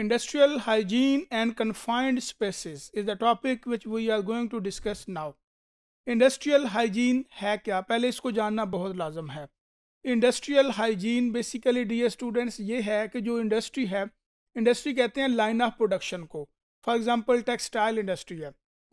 Industrial hygiene and confined spaces is the topic which we are going to discuss now industrial hygiene है क्या पहले इसको जानना बहुत लाजम है industrial hygiene basically D A students ये है कि जो इंडस्ट्री है इंडस्ट्री कहते हैं लाइन ऑफ प्रोडक्शन को फॉर एग्ज़ाम्पल टेक्सटाइल इंडस्ट्री है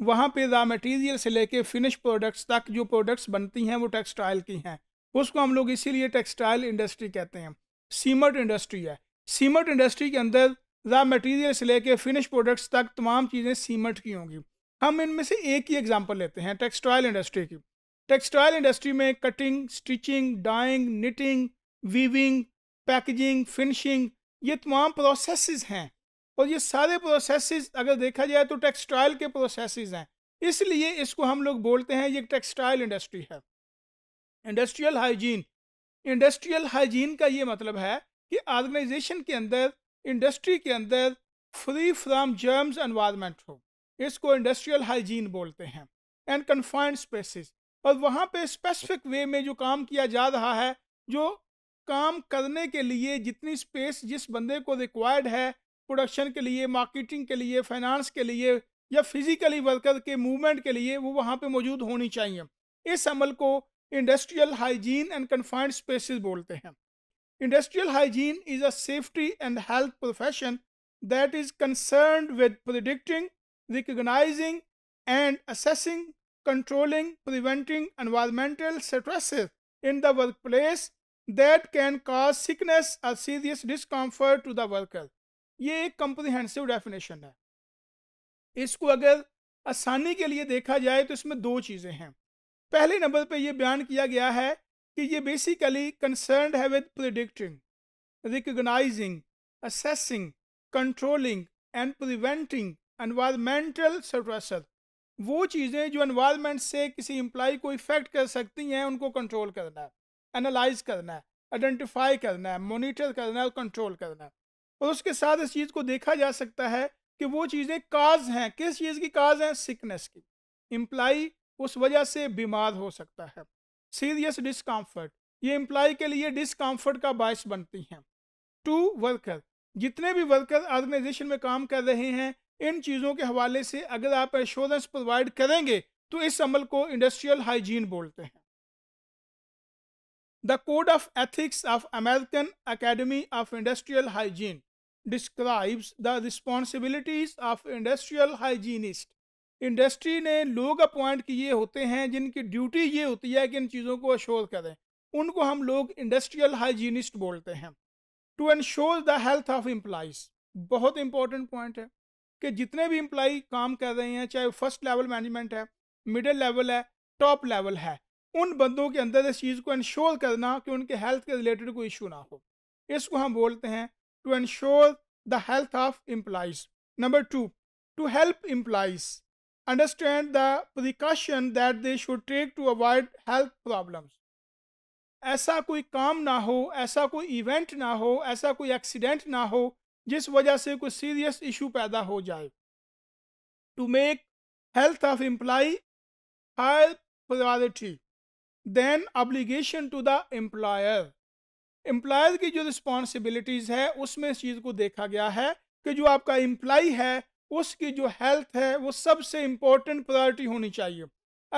वहाँ पर रा मटेरियल से लेके फिनिश प्रोडक्ट्स तक जो प्रोडक्ट्स बनती हैं वो टेक्सटाइल की हैं उसको हम लोग इसीलिए टेक्सटाइल इंडस्ट्री कहते हैं सीमट इंडस्ट्री है सीमट इंडस्ट्री के अंदर रॉ मटेरियल से लेके फिनिश प्रोडक्ट्स तक तमाम चीज़ें सीमेंट की होंगी हम इनमें से एक ही एग्जांपल लेते हैं टेक्सटाइल इंडस्ट्री की टेक्सटाइल इंडस्ट्री में cutting stitching dyeing knitting weaving packaging finishing ये तमाम प्रोसेस हैं और ये सारे प्रोसेस अगर देखा जाए तो टेक्सटाइल के प्रोसेस हैं इसलिए इसको हम लोग बोलते हैं ये टेक्सटाइल इंडस्ट्री है इंडस्ट्रियल हाइजीन इंडस्ट्रियल हाइजीन का ये मतलब है कि ऑर्गेनाइजेशन के अंदर इंडस्ट्री के अंदर फ्री फ्राम जर्म्स एनवायरमेंट हो इसको इंडस्ट्रियल हाइजीन बोलते हैं एंड कन्फाइंड स्पेसिस और वहाँ पे स्पेसिफिक वे में जो काम किया जा रहा है जो काम करने के लिए जितनी स्पेस जिस बंदे को रिक्वायर्ड है प्रोडक्शन के लिए मार्केटिंग के लिए फाइनेंस के लिए या फिजिकली वर्कर के मूवमेंट के लिए वो वहाँ पे मौजूद होनी चाहिए इस अमल को industrial hygiene and confined spaces बोलते हैं Industrial hygiene is a safety and health profession that is concerned with predicting, recognizing, and assessing, controlling, preventing environmental stresses in the workplace that can cause sickness or serious discomfort to the worker. ये एक comprehensive definition है इसको अगर आसानी के लिए देखा जाए तो इसमें दो चीज़ें हैं पहले नंबर पे ये बयान किया गया है कि ये बेसिकली कंसर्न है with predicting recognising assessing controlling and preventing environmental stressor वो चीज़ें जो एनवायरमेंट से किसी एम्प्लाई को इफ़ेक्ट कर सकती हैं उनको कंट्रोल करना है एनालाइज करना है आइडेंटिफाई करना है मोनिटर करना है और कंट्रोल करना है और उसके साथ इस चीज़ को देखा जा सकता है कि वो चीज़ें काज हैं किस चीज़ की काज हैं सिकनेस की इम्प्लाई उस वजह से बीमार हो सकता है सीरियस डिस्कम्फर्ट ये एम्प्लॉय के लिए डिस्कम्फर्ट का बायस बनती हैं टू वर्कर जितने भी वर्कर ऑर्गेनाइजेशन में काम कर रहे हैं इन चीज़ों के हवाले से अगर आप एश्योरेंस प्रोवाइड करेंगे तो इस अमल को इंडस्ट्रियल हाइजीन बोलते हैं the code of ethics of American academy of industrial hygiene describes the responsibilities of industrial hygienist industry ने लोग अपॉइंट किए होते हैं जिनकी ड्यूटी ये होती है कि इन चीज़ों को अशोर करें उनको हम लोग इंडस्ट्रियल हाइजीनिस्ट बोलते हैं to ensure the health of employees बहुत इंपॉर्टेंट पॉइंट है कि जितने भी इम्प्लाई काम कर रहे हैं चाहे फर्स्ट लेवल मैनेजमेंट है मिडिल लेवल है टॉप लेवल है उन बंदों के अंदर इस चीज़ को इंश्योर करना कि उनके हेल्थ के रिलेटेड कोई इशू ना हो इसको हम बोलते हैं to ensure the health of employees number two to help employees understand the precaution that they should take to avoid health problems. ऐसा कोई काम ना हो ऐसा कोई इवेंट ना हो ऐसा कोई एक्सीडेंट ना हो जिस वजह से कोई सीरियस इशू पैदा हो जाए to make health of employee higher priority than obligation to the employer employer की जो रिस्पॉन्सिबिलिटीज़ है उसमें इस चीज़ को देखा गया है कि जो आपका एम्प्लाई है उसकी जो हेल्थ है वो सबसे इम्पोर्टेंट प्रायोरिटी होनी चाहिए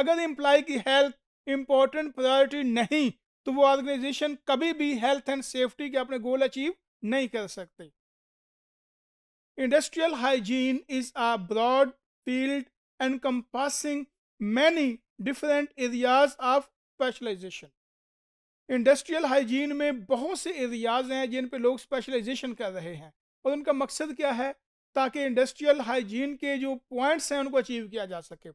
अगर एम्प्लॉय की हेल्थ इम्पोर्टेंट प्रायोरिटी नहीं तो वो ऑर्गेनाइजेशन कभी भी हेल्थ एंड सेफ्टी के अपने गोल अचीव नहीं कर सकते industrial hygiene is a broad field encompassing many different areas of specialisation industrial hygiene में बहुत से एरियाज हैं जिन पे लोग स्पेशलाइजेशन कर रहे हैं और उनका मकसद क्या है ताकि इंडस्ट्रियल हाइजीन के जो पॉइंट्स हैं उनको अचीव किया जा सके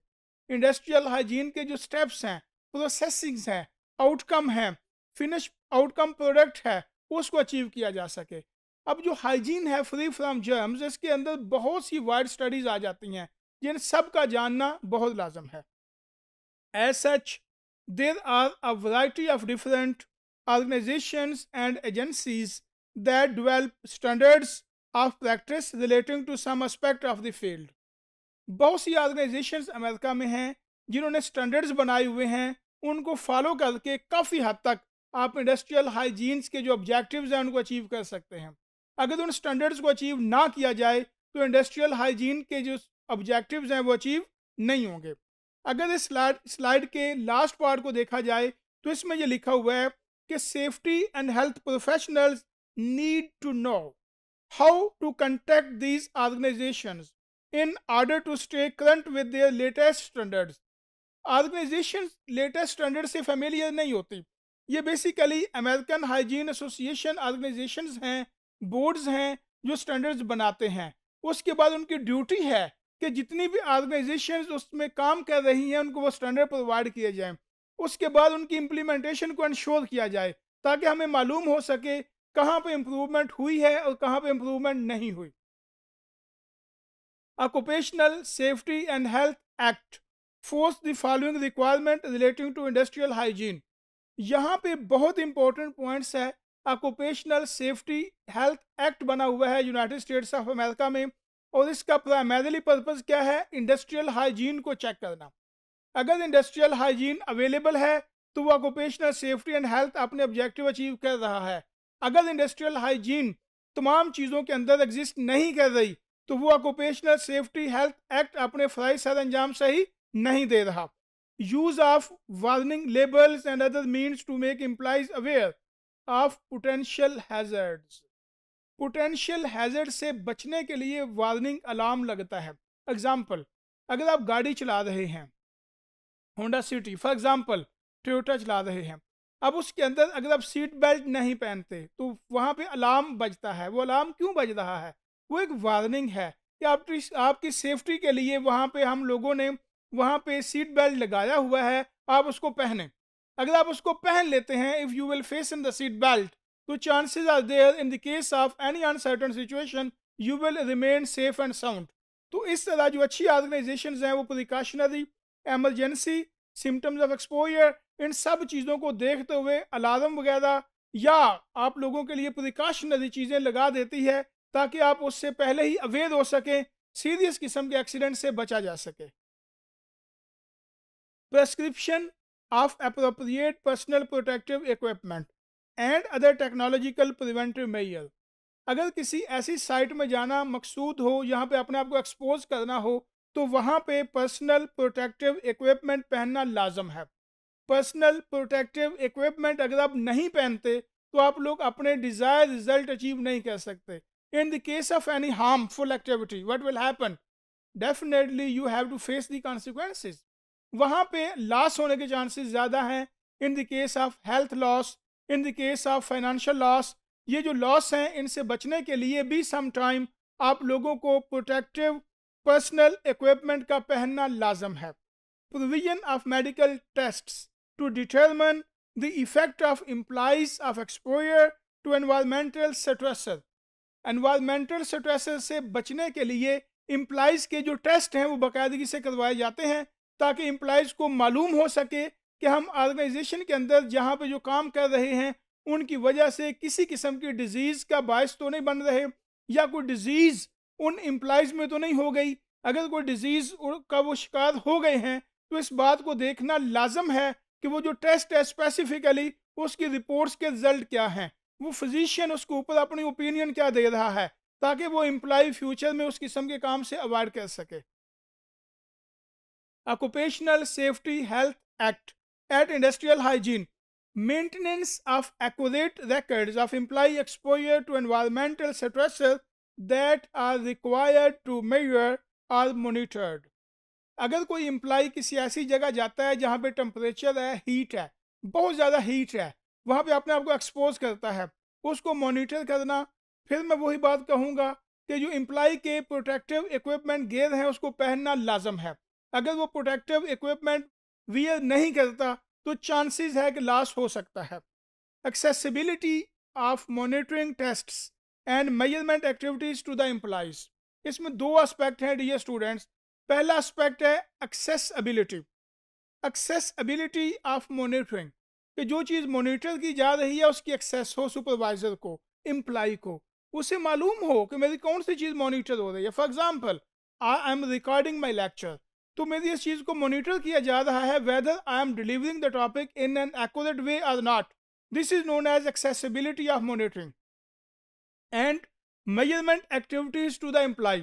इंडस्ट्रियल हाइजीन के जो स्टेप्स हैं प्रोसेसिंग हैं आउटकम हैं फिनिश आउटकम प्रोडक्ट है उसको अचीव किया जा सके अब जो हाइजीन है फ्री फ्रॉम जर्म्स इसके अंदर बहुत सी वाइड स्टडीज आ जाती हैं जिन सब का जानना बहुत लाजम है as such there are a variety of different organisation and agencies that develop standards of practice relating to some aspect of the field. बहुत सी ऑर्गेनाइजेशंस अमेरिका में हैं जिन्होंने स्टैंडर्ड्स बनाए हुए हैं उनको फॉलो करके काफ़ी हद तक आप इंडस्ट्रियल हाइजीन्स के जो ऑब्जेक्टिव्स हैं उनको अचीव कर सकते हैं अगर उन स्टैंडर्ड्स को अचीव ना किया जाए तो इंडस्ट्रियल हाइजीन के जो ऑब्जेक्टिव्स हैं वो अचीव नहीं होंगे अगर इस स्लाइड स्लाइड के लास्ट पार्ट को देखा जाए तो इसमें ये लिखा हुआ है कि safety and health professionals need to know how to contact these organizations in order to stay current with their latest standards. Organizations latest standards से familiar नहीं होती ये basically American hygiene association organisations हैं बोर्ड्स हैं जो standards बनाते हैं उसके बाद उनकी ड्यूटी है कि जितनी भी ऑर्गेनाइजेशन उसमें काम कर रही हैं उनको वो स्टैंडर्ड प्रोवाइड किए जाएँ उसके बाद उनकी इम्प्लीमेंटेशन को इंश्योर किया जाए ताकि हमें मालूम हो सके कहाँ पे इम्प्रूवमेंट हुई है और कहाँ पे इम्प्रूवमेंट नहीं हुई occupational safety and health act force the following requirement relating to industrial hygiene यहाँ पे बहुत इंपॉर्टेंट पॉइंट्स है ऑक्यूपेशनल सेफ्टी हेल्थ एक्ट बना हुआ है यूनाइटेड स्टेट्स ऑफ अमेरिका में और इसका प्राइमरली पर्पज़ क्या है इंडस्ट्रियल हाइजीन को चेक करना अगर इंडस्ट्रियल हाइजीन अवेलेबल है तो वो ऑक्यूपेशनल सेफ्टी एंड हेल्थ अपने ऑब्जेक्टिव अचीव कर रहा है अगर इंडस्ट्रियल हाइजीन तमाम चीज़ों के अंदर एग्जिस्ट नहीं कर रही तो वो ऑक्यूपेशनल सेफ्टी हेल्थ एक्ट अपने फ्राइज सर अंजाम सही नहीं दे रहा use of warning labels and other means to make employees aware of potential hazards potential hazard से बचने के लिए वार्निंग अलार्म लगता है एग्जाम्पल अगर आप गाड़ी चला रहे हैं Honda City for example Toyota चला रहे हैं अब उसके अंदर अगर आप सीट बेल्ट नहीं पहनते तो वहाँ पे अलार्म बजता है वो अलार्म क्यों बज रहा है वो एक वार्निंग है कि आप तो आपकी सेफ्टी के लिए वहाँ पे हम लोगों ने वहाँ पे सीट बेल्ट लगाया हुआ है आप उसको पहने अगर आप उसको पहन लेते हैं if you will fasten the seat belt तो chances are there in the case of any uncertain situation you will remain safe and sound तो इस तरह जो अच्छी ऑर्गेनाइजेशन हैं वो precautionary emergency symptoms of exposure इन सब चीज़ों को देखते हुए अलार्म वगैरह या आप लोगों के लिए प्रिकॉशनरी चीज़ें लगा देती है ताकि आप उससे पहले ही अवेयर हो सकें सीरियस किस्म के एक्सीडेंट से बचा जा सके prescription of appropriate personal protective equipment and other technological preventive measure अगर किसी ऐसी साइट में जाना मकसूद हो यहाँ पे अपने आप को एक्सपोज करना हो तो वहाँ पे पर्सनल प्रोटेक्टिव इक्विपमेंट पहनना लाजम है पर्सनल प्रोटेक्टिव इक्विपमेंट अगर आप नहीं पहनते तो आप लोग अपने डिजायर रिजल्ट अचीव नहीं कर सकते in the case of any harmful activity what will happen definitely you have to face the consequences वहाँ पे लॉस होने के चांसेस ज़्यादा हैं in the case of health loss in the case of financial loss ये जो loss हैं इनसे बचने के लिए भी सम टाइम आप लोगों को प्रोटेक्टिव पर्सनल इक्विपमेंट का पहनना लाजम है provision of medical test to determine the effect of employees of exposure to environmental stress environmental stress से बचने के लिए इम्प्लाइज के जो टेस्ट हैं वो बाकायदगी से करवाए जाते हैं ताकि इम्प्लाइज को मालूम हो सके कि हम ऑर्गेनाइजेशन के अंदर जहाँ पर जो काम कर रहे हैं उनकी वजह से किसी किस्म की डिजीज़ का बायस तो नहीं बन रहे या कोई डिजीज़ उन एम्प्लाइज में तो नहीं हो गई अगर कोई डिजीज़ का वो शिकार हो गए हैं तो इस बात को देखना लाजम है कि वो जो टेस्ट है स्पेसिफिकली उसकी रिपोर्ट्स के रिजल्ट क्या हैं वो फिजिशियन उसके ऊपर अपनी ओपिनियन क्या दे रहा है ताकि वो एम्प्लाई फ्यूचर में उस किस्म के काम से अवॉइड कर सके occupational safety health act at industrial hygiene maintenance of accurate records of employee exposure to environmental stresses that are required to are monitored अगर कोई एम्प्लाई किसी ऐसी जगह जाता है जहाँ पे टेम्परेचर है हीट है बहुत ज़्यादा हीट है वहाँ पे अपने आप को एक्सपोज करता है उसको मॉनिटर करना फिर मैं वही बात कहूँगा कि जो एम्प्लाई के प्रोटेक्टिव इक्विपमेंट गेयर हैं उसको पहनना लाजम है अगर वो प्रोटेक्टिव इक्विपमेंट वियर नहीं करता तो चांसेस है कि लॉस हो सकता है accessibility of monitoring tests and measurement activities to the employees इसमें दो एस्पेक्ट हैं डियर स्टूडेंट्स पहला एस्पेक्ट है एक्सेसबिलिटी एक्सेसबिलिटी ऑफ मोनिटरिंग कि जो चीज़ मोनिटर की जा रही है उसकी एक्सेस हो सुपरवाइजर को एम्प्लाई को उसे मालूम हो कि मेरी कौन सी चीज़ मोनिटर हो रही है for example I am recording my lecture तो मेरी इस चीज़ को मोनिटर किया जा रहा है whether I am delivering the topic in an exact way or not this is known as accessibility of monitoring and measurement activities to the employee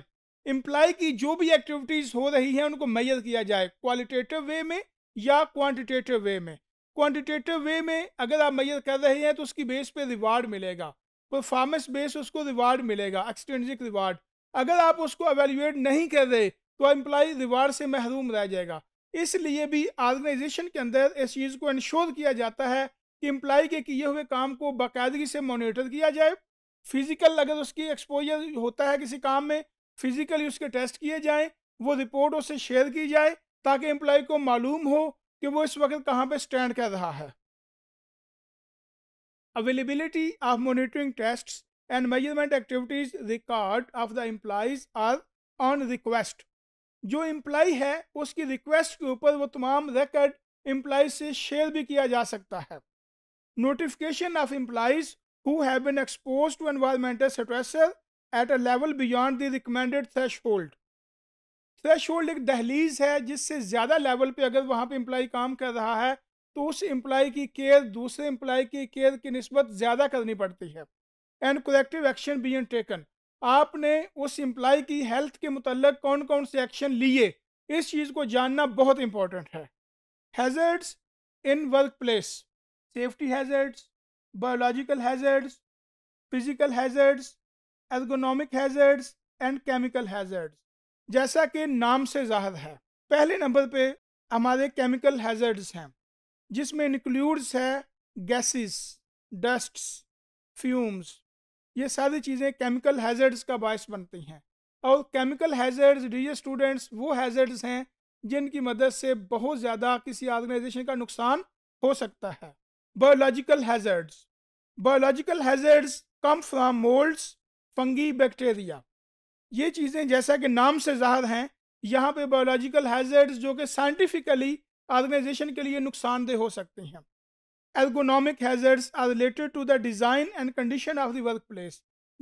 employee की जो भी एक्टिविटीज हो रही हैं उनको मेजर किया जाए क्वालिटेटिव वे में या क्वांटिटेटिव वे में क्वांटिटेटिव वे में अगर आप मैयर कर रहे हैं तो उसकी बेस पे रिवार्ड मिलेगा परफॉर्मेंस बेस उसको रिवार्ड मिलेगा एक्सटेंजिक रिवार्ड अगर आप उसको एवेल्यूएट नहीं कर रहे तो एम्प्लाई रिवार्ड से महरूम रह जाएगा इसलिए भी ऑर्गेनाइजेशन के अंदर इस चीज़ को इंश्योर किया जाता है कि एम्प्लाई के किए हुए काम को बाकायदगी से मोनिटर किया जाए फिजिकल अगर उसकी एक्सपोजर होता है किसी काम में फिजिकली उसके टेस्ट किए जाएं वो रिपोर्ट उससे शेयर की जाए ताकि एम्प्लॉय को मालूम हो कि वो इस वक्त कहाँ पे स्टैंड कर रहा है availability of monitoring test and measurement activities record of the employees are on request जो एम्प्लॉय है उसकी रिक्वेस्ट के ऊपर वो तमाम रिकॉर्ड एम्प्लॉय से शेयर भी किया जा सकता है notification of employees who have been exposed to environmental stressor at a level beyond the recommended threshold. Threshold एक दहलीज है जिससे ज़्यादा लेवल पे अगर वहाँ पे एम्प्लॉय काम कर रहा है तो उस एम्प्लॉय की केयर दूसरे एम्प्लॉय की केयर की नस्बत ज़्यादा करनी पड़ती है and corrective action been taken आपने उस एम्प्लॉय की हेल्थ के मतलब कौन कौन से एक्शन लिए इस चीज़ को जानना बहुत इंपॉर्टेंट है hazards in work place safety hazards biological hazards, physical hazards, ergonomic hazards and chemical hazards. जैसा कि नाम से जाहिर है पहले नंबर पे हमारे केमिकल हैजर्ड्स हैं जिसमें इंक्लूड्स है गैसेस डस्ट्स फ्यूम्स ये सारी चीज़ें केमिकल हैजर्ड्स का बायस बनती हैं और केमिकल हैजर्ड्स डियर स्टूडेंट्स वो हैजर्ड्स हैं जिनकी मदद से बहुत ज़्यादा किसी ऑर्गेनाइजेशन का नुकसान हो सकता है biological hazards. Biological hazards come from molds, fungi bacteria ये चीज़ें जैसा कि नाम से ज़ाहिर हैं यहाँ पे बायोलॉजिकल हैजर्ड्स जो कि साइंटिफिकली ऑर्गेनाइजेशन के लिए नुकसानदेह हो सकते हैं ergonomic hazards are related to the design and condition of the work place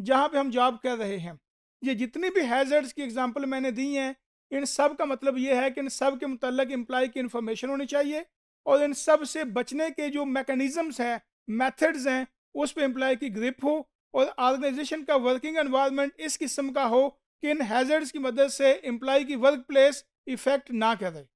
जहाँ पर हम जॉब कर रहे हैं ये जितनी भी हैजर्ड्स की एग्जाम्पल मैंने दी हैं इन सब का मतलब ये है कि इन सब के मतलब एम्प्लॉय की इन्फॉर्मेशन होनी चाहिए और इन सब से बचने के जो मैकेनिज़म्स हैं मेथड्स हैं उस पर एम्प्लॉय की ग्रिप हो और ऑर्गेनाइजेशन का वर्किंग एनवायरनमेंट इस किस्म का हो कि इन हैजर्ड्स की मदद से एम्प्लॉय की वर्क प्लेस इफेक्ट ना करे